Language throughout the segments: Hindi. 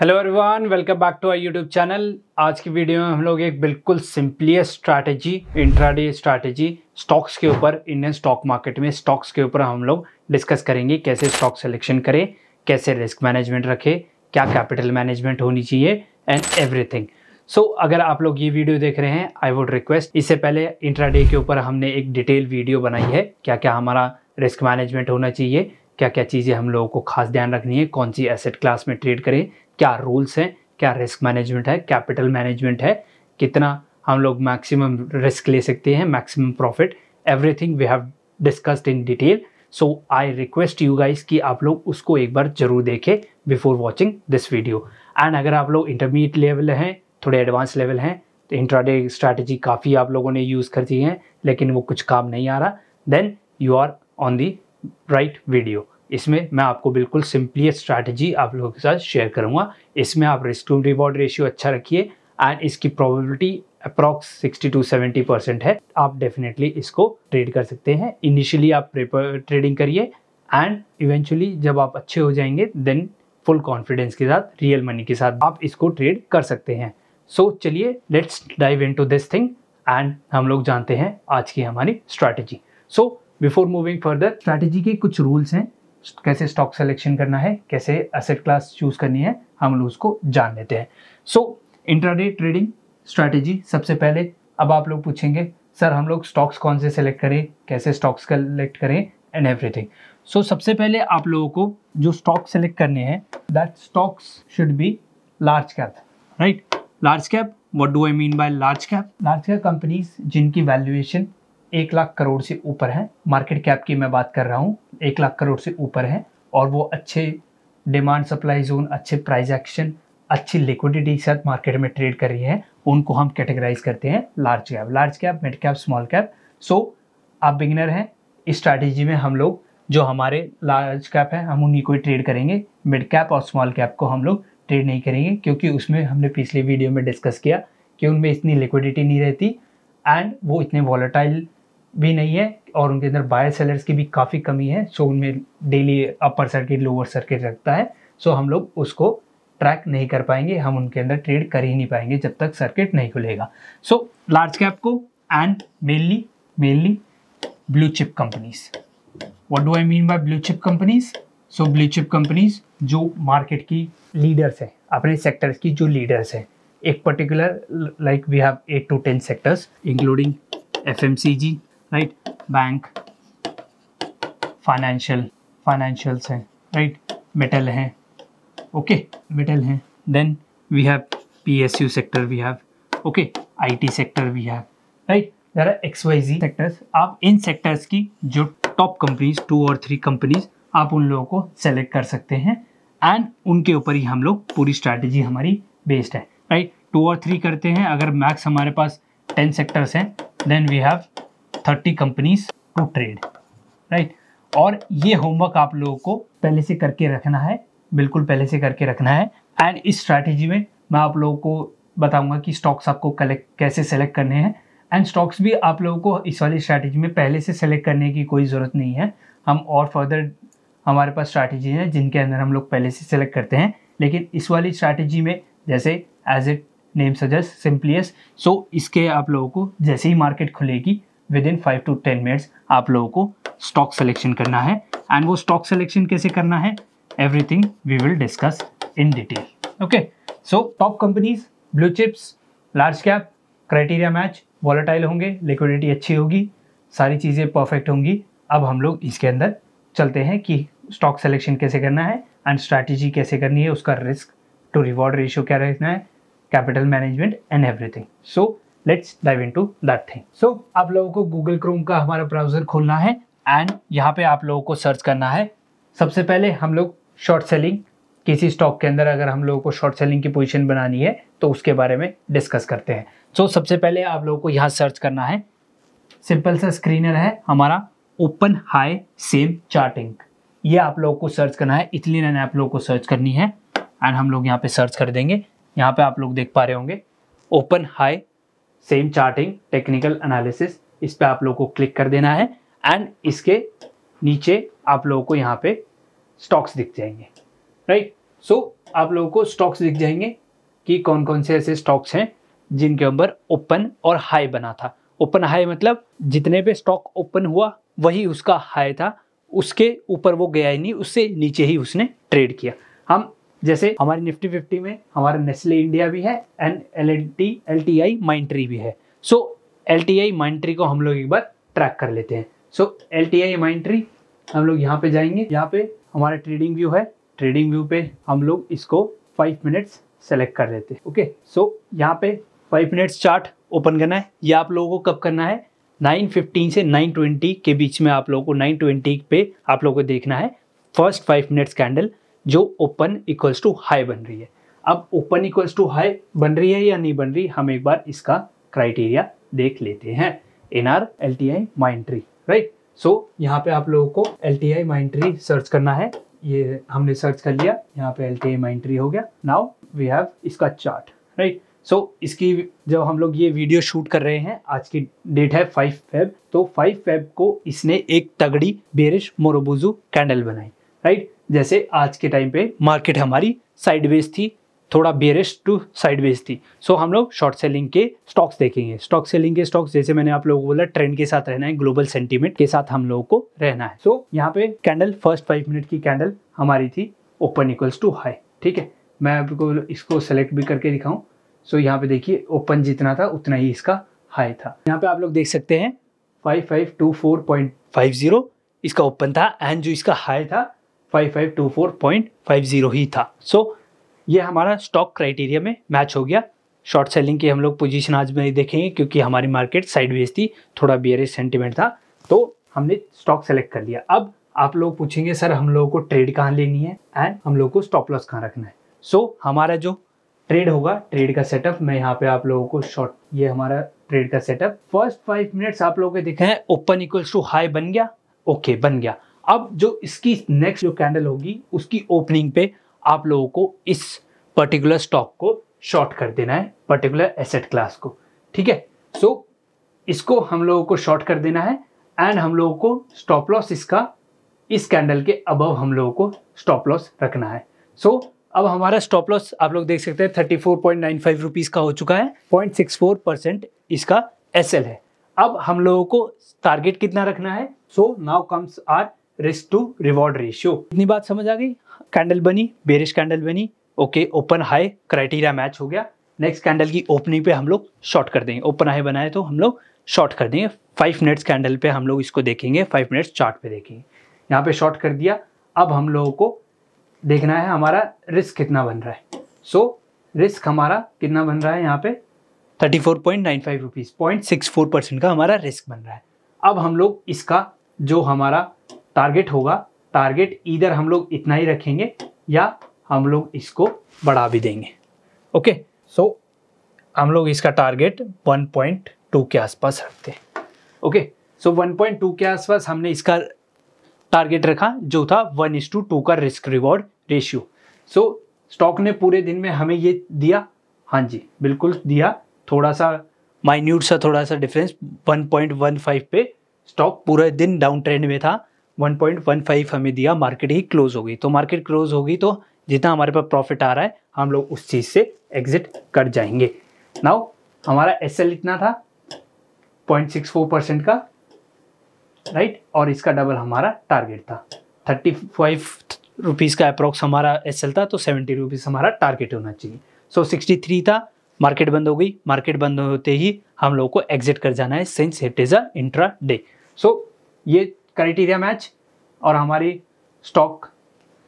Hello everyone welcome back to I YouTube channel आज की वीडियो में हम लोग एक बिल्कुल simplest strategy intraday strategy stocks के ऊपर इंडियन स्टॉक मार्केट में स्टॉक्स के ऊपर हम लोग डिस्कस करेंगे कैसे स्टॉक सिलेक्शन करें कैसे रिस्क मैनेजमेंट रखें क्या कैपिटल मैनेजमेंट होनी चाहिए एंड एवरीथिंग सो so, अगर आप लोग ये वीडियो देख रहे हैं आई वुड रिक्वेस्ट इससे पहले इंट्राडे के ऊपर हमने एक डिटेल वीडियो बनाई है क्या क्या हमारा रिस्क मैनेजमेंट होना चाहिए क्या क्या चीज़ें हम लोगों को खास ध्यान रखनी है कौन सी एसेट क्लास में ट्रेड करें क्या रूल्स हैं क्या रिस्क मैनेजमेंट है कैपिटल मैनेजमेंट है कितना हम लोग मैक्सिमम रिस्क ले सकते हैं maximum profit everything we have discussed in detail so I request you guys कि आप लोग उसको एक बार जरूर देखें before watching this video and अगर आप लोग इंटरमीडिएट लेवल हैं थोड़े एडवांस लेवल हैं तो इंट्राडे स्ट्रैटेजी काफ़ी आप लोगों ने यूज़ कर दी है लेकिन वो कुछ काम नहीं आ रहा then you are on the right video इसमें मैं आपको बिल्कुल सिंपली स्ट्रैटेजी आप लोगों के साथ शेयर करूंगा इसमें आप रिस्क टू रिवॉर्ड रेशियो अच्छा रखिए एंड इसकी प्रोबेबिलिटी अप्रॉक्स 60 टू 70 परसेंट है आप डेफिनेटली इसको ट्रेड कर सकते हैं इनिशियली आप ट्रेडिंग करिए एंड इवेंचुअली जब आप अच्छे हो जाएंगे देन फुल कॉन्फिडेंस के साथ रियल मनी के साथ आप इसको ट्रेड कर सकते हैं सो so, चलिए let's dive into this thing and हम लोग जानते हैं आज की हमारी strategy so so, before moving further strategy के कुछ रूल्स हैं कैसे स्टॉक सेलेक्शन करना है कैसे असेट क्लास चूज करनी है हम लोग उसको जान लेते हैं सो इंट्राडे ट्रेडिंग स्ट्रैटेजी सबसे पहले अब आप लोग पूछेंगे सर हम लोग स्टॉक्स कौन से सेलेक्ट करें कैसे स्टॉक्स कलेक्ट करें एंड एवरीथिंग सो सबसे पहले आप लोगों को जो स्टॉक सेलेक्ट करने हैं that stocks should be large cap right large cap what do I mean by large cap large cap companies जिनकी वैल्यूएशन एक लाख करोड़ से ऊपर है मार्केट कैप की मैं बात कर रहा हूँ एक लाख करोड़ से ऊपर है और वो अच्छे डिमांड सप्लाई जोन अच्छे प्राइस एक्शन अच्छी लिक्विडिटी के साथ मार्केट में ट्रेड कर रही है उनको हम कैटेगराइज करते हैं large cap large cap mid cap small cap so आप बिगिनर हैं इस स्ट्रैटेजी में हम लोग जो हमारे लार्ज कैप है हम उन्हीं को ही ट्रेड करेंगे मिड कैप और स्मॉल कैप को हम लोग ट्रेड नहीं करेंगे क्योंकि उसमें हमने पिछले वीडियो में डिस्कस किया कि उनमें इतनी लिक्विडिटी नहीं रहती एंड वो इतने वॉलेटाइल भी नहीं है और उनके अंदर बायर सेलर्स की भी काफ़ी कमी है सो उनमें daily upper circuit lower circuit रखता है सो हम लोग उसको ट्रैक नहीं कर पाएंगे हम उनके अंदर ट्रेड कर ही नहीं पाएंगे जब तक सर्किट नहीं खुलेगा सो लार्ज कैप को and mainly mainly blue chip companies what do I mean by blue chip companies so blue chip companies जो मार्केट की लीडर्स हैं अपने सेक्टर्स की जो लीडर्स हैं एक particular like we have eight to ten sectors including F M C G right bank financial financials हैं राइट मेटल हैं ओके मेटल हैं then we have we have okay have, okay, IT sector we have, right? X Y Z sectors आप इन सेक्टर्स की जो टॉप कंपनीज टू और थ्री कंपनीज आप उन लोगों को सेलेक्ट कर सकते हैं एंड उनके ऊपर ही हम लोग पूरी स्ट्रैटेजी हमारी बेस्ड है राइट टू और थ्री करते हैं अगर मैक्स हमारे पास टेन सेक्टर्स हैं then we have thirty companies to trade right और ये होमवर्क आप लोगों को पहले से करके रखना है बिल्कुल पहले से करके रखना है एंड इस स्ट्रैटेजी में मैं आप लोगों को बताऊंगा कि स्टॉक्स आपको कलेक्ट कैसे सेलेक्ट करने हैं एंड स्टॉक्स भी आप लोगों को इस वाली स्ट्रैटेजी में पहले से सेलेक्ट करने की कोई ज़रूरत नहीं है हम और फर्दर हमारे पास स्ट्रैटेजी हैं जिनके अंदर हम लोग पहले से सेलेक्ट करते हैं लेकिन इस वाली स्ट्रैटेजी में जैसे as it name suggest simplest so इसके आप लोगों को जैसे ही मार्केट खुलेगी within five to ten minutes आप लोगों को स्टॉक सेलेक्शन करना है एंड वो स्टॉक सेलेक्शन कैसे करना है everything we will discuss in detail okay so top companies blue chips large cap criteria match volatile होंगे लिक्विडिटी अच्छी होगी सारी चीज़ें परफेक्ट होंगी अब हम लोग इसके अंदर चलते हैं कि स्टॉक सेलेक्शन कैसे करना है एंड स्ट्रैटेजी कैसे करनी है उसका रिस्क टू रिवॉर्ड रेशियो क्या रखना है capital management and everything so let's dive into that thing so आप लोगों को गूगल क्रोम का हमारा ब्राउजर खोलना है एंड यहाँ पे आप लोगों को सर्च करना है सबसे पहले हम लोग शॉर्ट सेलिंग किसी स्टॉक के अंदर अगर हम लोगों को शॉर्ट सेलिंग की पोजीशन बनानी है तो उसके बारे में डिस्कस करते हैं सो so, सबसे पहले आप लोगों को यहाँ सर्च करना है सिंपल सा स्क्रीनर है हमारा ओपन हाई सेम चार्टिंग ये आप लोगों को सर्च करना है इटली नैन आप लोगों को सर्च करनी है एंड हम लोग यहाँ पे सर्च कर देंगे यहाँ पे आप लोग देख पा रहे होंगे open high same charting technical analysis इस पर आप लोग को क्लिक कर देना है एंड इसके नीचे आप लोगों को यहाँ पे स्टॉक्स दिख जाएंगे राइट right? सो so, आप लोगों को स्टॉक्स दिख जाएंगे कि कौन कौन से ऐसे स्टॉक्स हैं जिनके ऊपर ओपन और हाई बना था ओपन हाई मतलब जितने पे स्टॉक ओपन हुआ वही उसका हाई था उसके ऊपर वो गया ही नहीं उससे नीचे ही उसने ट्रेड किया हम जैसे हमारे निफ्टी फिफ्टी में हमारा नेस्ले इंडिया भी है and L L T L T I Mindtree भी है सो एल टी आई माइंट्री को हम लोग एक बार ट्रैक कर लेते हैं सो एल टी आई माइंट्री हम लोग यहाँ पे जाएंगे यहाँ पे हमारा ट्रेडिंग व्यू है ट्रेडिंग व्यू पे हम लोग इसको फाइव मिनट्स सेलेक्ट कर लेते हैं ओके सो यहाँ पे फाइव मिनट्स चार्ट ओपन करना है ये आप लोगों को कब करना है 9:15 से 9:20 के बीच में आप लोगों को 9:20 पे आप लोगों को देखना है फर्स्ट फाइव मिनट्स कैंडल जो ओपन इक्वल्स टू हाई बन रही है अब ओपन इक्वल्स टू हाई बन रही है या नहीं बन रही हम एक बार इसका क्राइटेरिया देख लेते हैं N R L T I Mindtree tree right so यहाँ पे आप लोगों को L T I Mindtree tree search करना है ये हमने सर्च कर लिया यहाँ पे L T I Mindtree tree हो गया नाउ वी हैव इसका चार्ट राइट सो इसकी जब हम लोग ये वीडियो शूट कर रहे हैं आज की डेट है फाइव फेब तो फाइव फेब को इसने एक तगड़ी बेरिश मोरबूजू कैंडल बनाई राइट जैसे आज के टाइम पे मार्केट हमारी साइडवेज थी थोड़ा बेरिश टू साइडवेज थी सो so, हम लोग शॉर्ट सेलिंग के स्टॉक्स देखेंगे स्टॉक सेलिंग के स्टॉक्स जैसे मैंने आप लोगों को बोला ट्रेंड के साथ रहना है ग्लोबल सेंटीमेंट के साथ हम लोगों को रहना है सो so, यहाँ पे कैंडल फर्स्ट फाइव मिनट की कैंडल हमारी थी ओपन इक्वल्स टू हाई ठीक है मैं आपको इसको सेलेक्ट भी करके दिखाऊँ सो so, यहाँ पे देखिए ओपन जितना था उतना ही इसका हाई था यहाँ पे आप लोग देख सकते हैं five five two four point five zero इसका ओपन था एंड जो इसका हाई था 5524.50 ही था सो so, ये हमारा स्टॉक क्राइटेरिया में मैच हो गया शॉर्ट सेलिंग की हम लोग पोजीशन आज में देखेंगे क्योंकि हमारी मार्केट साइडवेज थी थोड़ा बियरिश सेंटिमेंट था तो हमने स्टॉक सेलेक्ट कर लिया अब आप लोग पूछेंगे सर हम लोगों को ट्रेड कहाँ लेनी है एंड हम लोग को स्टॉप लॉस कहाँ रखना है सो so, हमारा जो ट्रेड होगा ट्रेड का सेटअप मैं यहाँ पे आप लोगों को शॉर्ट ये हमारा ट्रेड का सेटअप फर्स्ट फाइव मिनट्स आप लोगों के देखे हैं ओपन इक्वल्स टू हाई बन गया ओके okay, बन गया अब जो इसकी नेक्स्ट जो कैंडल होगी उसकी ओपनिंग पे आप लोगों को इस पर्टिकुलर स्टॉक को शॉर्ट कर देना है पर्टिकुलर एसेट क्लास को ठीक है सो so, इसको हम लोगों को शॉर्ट कर देना है एंड हम लोगों को स्टॉप लॉस इसका इस कैंडल के अबव हम लोगों को स्टॉप लॉस रखना है सो so, अब हमारा स्टॉप लॉस आप लोग देख सकते हैं thirty four point nine five rupees का हो चुका है पॉइंट सिक्स फोर परसेंट इसका एसएल है अब हम लोगों को टारगेट कितना रखना है so now comes our risk to reward ratio इतनी बात समझ आ गई कैंडल बनी बेरिश कैंडल बनी okay open high criteria match हो गया नेक्स्ट कैंडल की ओपनिंग पे हम लोग शॉर्ट कर देंगे ओपन हाई बनाए तो हम लोग शॉर्ट कर देंगे फाइव मिनट्स कैंडल पे हम लोग इसको देखेंगे फाइव मिनट्स चार्ट पे देखेंगे यहाँ पे शॉर्ट कर दिया अब हम लोगों को देखना है हमारा रिस्क कितना बन रहा है सो so, रिस्क हमारा कितना बन रहा है यहाँ पे thirty four point nine five rupees point six four percent का हमारा रिस्क बन रहा है अब हम लोग इसका जो हमारा टारगेट होगा टारगेट इधर हम लोग इतना ही रखेंगे या हम लोग इसको बढ़ा भी देंगे ओके सो so, हम लोग इसका टारगेट 1.2 के आसपास रखते हैं ओके सो 1.2 के आसपास हमने इसका टारगेट रखा जो था one is to two two risk reward ratio so stock ने पूरे दिन में हमें ये दिया हाँ जी बिल्कुल दिया थोड़ा सा माइन्यूट सा थोड़ा सा डिफरेंस 1.15 पे स्टॉक पूरे दिन डाउन ट्रेंड में था 1.15 हमें दिया मार्केट ही क्लोज होगी तो मार्केट क्लोज होगी तो जितना हमारे पास प्रॉफिट आ रहा है हम लोग उस चीज़ से एग्जिट कर जाएंगे नाउ हमारा एस इतना था 0.64 परसेंट का राइट और इसका डबल हमारा टारगेट था थर्टी फाइव रुपीज़ का अप्रोक्स हमारा एस था तो सेवेंटी रुपीज़ हमारा टारगेट होना चाहिए सो सिक्सटी थ्री था मार्केट बंद हो गई मार्केट बंद होते ही हम लोगों को एग्जिट कर जाना है since it is a intraday so ये क्राइटेरिया मैच और हमारी स्टॉक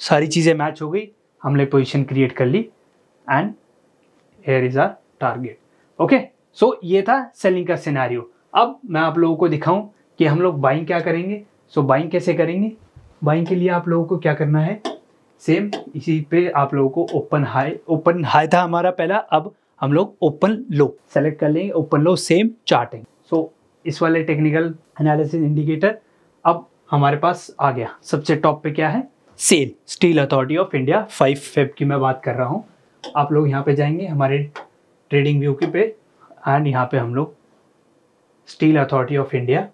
सारी चीज़ें मैच हो गई हमने पोजीशन क्रिएट कर ली and here is our target okay so ये था सेलिंग का सिनारियो अब मैं आप लोगों को दिखाऊं कि हम लोग बाइंग क्या करेंगे सो so, बाइंग कैसे करेंगे बाइंग के लिए आप लोगों को क्या करना है सेम इसी पे आप लोगों को ओपन हाई ओपन हाई था हमारा पहला अब हम लोग ओपन लो सेलेक्ट कर लेंगे open low same charting so so, इस वाले टेक्निकल एनालिसिस इंडिकेटर अब हमारे पास आ गया सबसे टॉप पे क्या है SAIL steel authority of India five Feb की मैं बात कर रहा हूँ आप लोग यहाँ पे जाएंगे हमारे ट्रेडिंग व्यू के पे एंड यहाँ पे हम लोग स्टील अथॉरिटी ऑफ इंडिया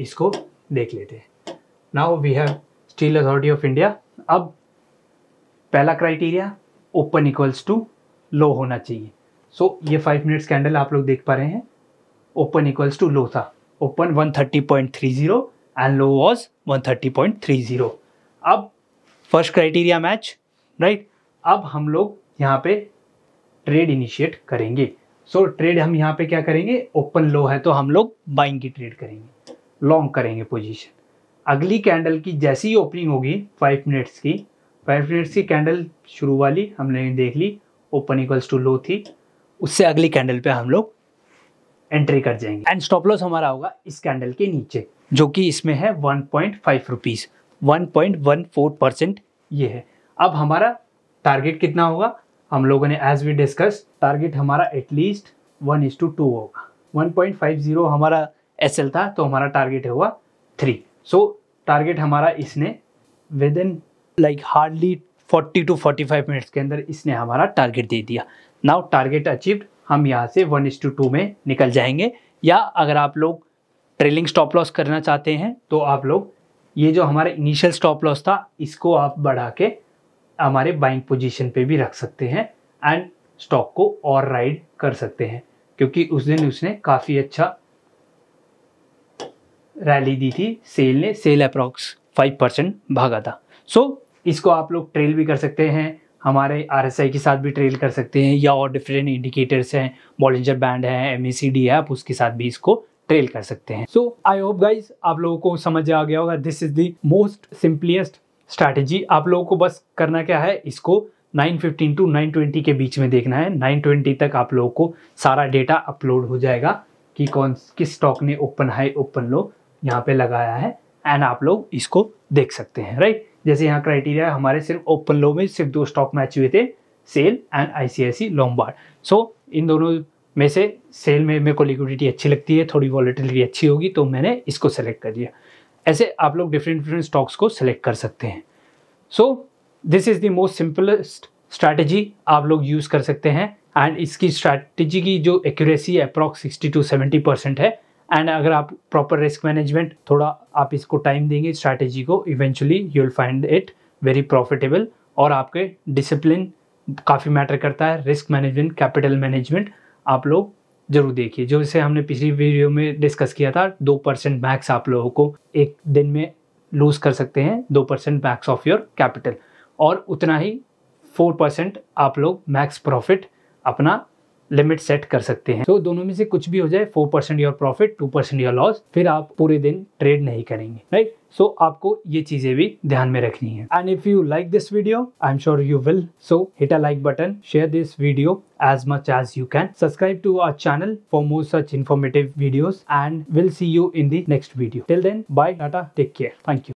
इसको देख लेते हैं now we have steel authority of India अब पहला criteria open equals to low होना चाहिए सो so, ये फाइव मिनट्स कैंडल आप लोग देख पा रहे हैं ओपन इक्वल्स टू लो था open one thirty point three zero and low was one thirty point three zero अब फर्स्ट क्राइटेरिया मैच राइट अब हम लोग यहाँ पे ट्रेड इनिशिएट करेंगे सो so, ट्रेड हम यहाँ पे क्या करेंगे ओपन लो है तो हम लोग बाइंग की ट्रेड करेंगे लॉन्ग करेंगे पोजीशन अगली कैंडल की जैसी ही ओपनिंग होगी फाइव मिनट्स की फाइव मिनट्स की कैंडल शुरू वाली हमने देख ली ओपन इक्वल्स टू लो थी उससे अगली कैंडल पे हम लोग एंट्री कर जाएंगे एंड स्टॉप लॉस हमारा होगा इस कैंडल के नीचे जो कि इसमें है one point five rupees one point one four percent ये है अब हमारा टारगेट कितना होगा हम लोगों ने एज वी डिस्कस टारगेट हमारा at least one is to two होगा वन पॉइंट फाइव जीरो हमारा एस एल था तो हमारा टारगेट हुआ थ्री सो टारगेट हमारा इसने within like hardly forty to forty five minutes के अंदर इसने हमारा टारगेट दे दिया नाउ टारगेट अचीव्ड हम यहाँ से वन इस टू टू में निकल जाएंगे या अगर आप लोग ट्रेलिंग स्टॉप लॉस करना चाहते हैं तो आप लोग ये जो हमारा इनिशियल स्टॉप लॉस था इसको आप बढ़ा के हमारे बाइंग पोजीशन पे भी रख सकते हैं एंड स्टॉक को और राइड कर सकते हैं क्योंकि उस दिन उसने काफ़ी अच्छा रैली दी थी सेल ने सेल अप्रॉक्स फाइव परसेंट भागा था सो so, इसको आप लोग ट्रेल भी कर सकते हैं हमारे आर के साथ भी ट्रेल कर सकते हैं या और डिफरेंट इंडिकेटर्स हैं बॉलिंजर बैंड है एम है आप उसके साथ भी इसको ट्रेल कर सकते हैं सो आई होप गाइज आप लोगों को समझ आ गया होगा this is the most simplest strategy आप लोगों को बस करना क्या है इसको 915 टू 920 के बीच में देखना है 920 तक आप लोगों को सारा डेटा अपलोड हो जाएगा कि कौन किस स्टॉक ने ओपन हाई ओपन लो यहाँ पे लगाया है एंड आप लोग इसको देख सकते हैं राइट जैसे यहाँ क्राइटेरिया हमारे सिर्फ ओपन लो में सिर्फ दो स्टॉक मैच हुए थे सेल एंड आईसीआईसी लॉम्बार्ड सो इन दोनों में से सेल में मेरे को लिक्विडिटी अच्छी लगती है थोड़ी वॉलिटिलिटी अच्छी होगी तो मैंने इसको सेलेक्ट कर लिया ऐसे आप लोग डिफरेंट डिफरेंट स्टॉक्स को सेलेक्ट कर सकते हैं so this is the most simplest strategy आप लोग यूज़ कर सकते हैं एंड इसकी स्ट्रैटेजी की जो एक्यूरेसी अप्रॉक्स 60 टू 70 परसेंट है एंड अगर आप प्रॉपर रिस्क मैनेजमेंट थोड़ा आप इसको टाइम देंगे स्ट्रैटेजी को eventually you will find it very profitable और आपके डिसिप्लिन काफ़ी मैटर करता है रिस्क मैनेजमेंट कैपिटल मैनेजमेंट आप लोग जरूर देखिए जो इसे हमने पिछली वीडियो में डिस्कस किया था दो परसेंट मैक्स आप लोगों को एक दिन में लूज़ कर सकते हैं दो percent max of your capital और उतना ही फोर परसेंट आप लोग मैक्स प्रॉफिट अपना लिमिट सेट कर सकते हैं तो so, दोनों में से कुछ भी हो जाए four percent your profit two percent your loss फिर आप पूरे दिन ट्रेड नहीं करेंगे राइट right? सो so, आपको ये चीजें भी ध्यान में रखनी है and if you like this video I am sure you will so hit a like button share this video as much as you can subscribe to our channel for more such informative videos and will see you in the next video till then bye tata take care thank you